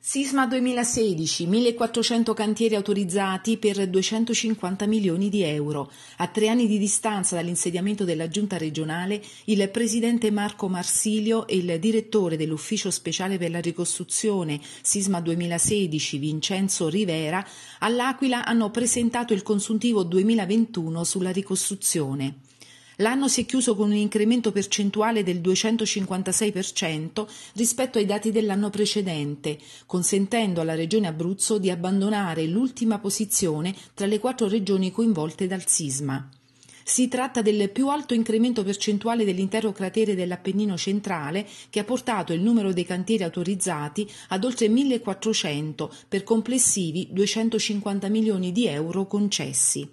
Sisma 2016, 1400 cantieri autorizzati per 250 milioni di euro. A tre anni di distanza dall'insediamento della giunta regionale, il presidente Marco Marsilio e il direttore dell'ufficio speciale per la ricostruzione Sisma 2016, Vincenzo Rivera, all'Aquila hanno presentato il consuntivo 2021 sulla ricostruzione. L'anno si è chiuso con un incremento percentuale del 256% rispetto ai dati dell'anno precedente, consentendo alla Regione Abruzzo di abbandonare l'ultima posizione tra le quattro regioni coinvolte dal sisma. Si tratta del più alto incremento percentuale dell'intero cratere dell'Appennino centrale che ha portato il numero dei cantieri autorizzati ad oltre 1.400 per complessivi 250 milioni di euro concessi.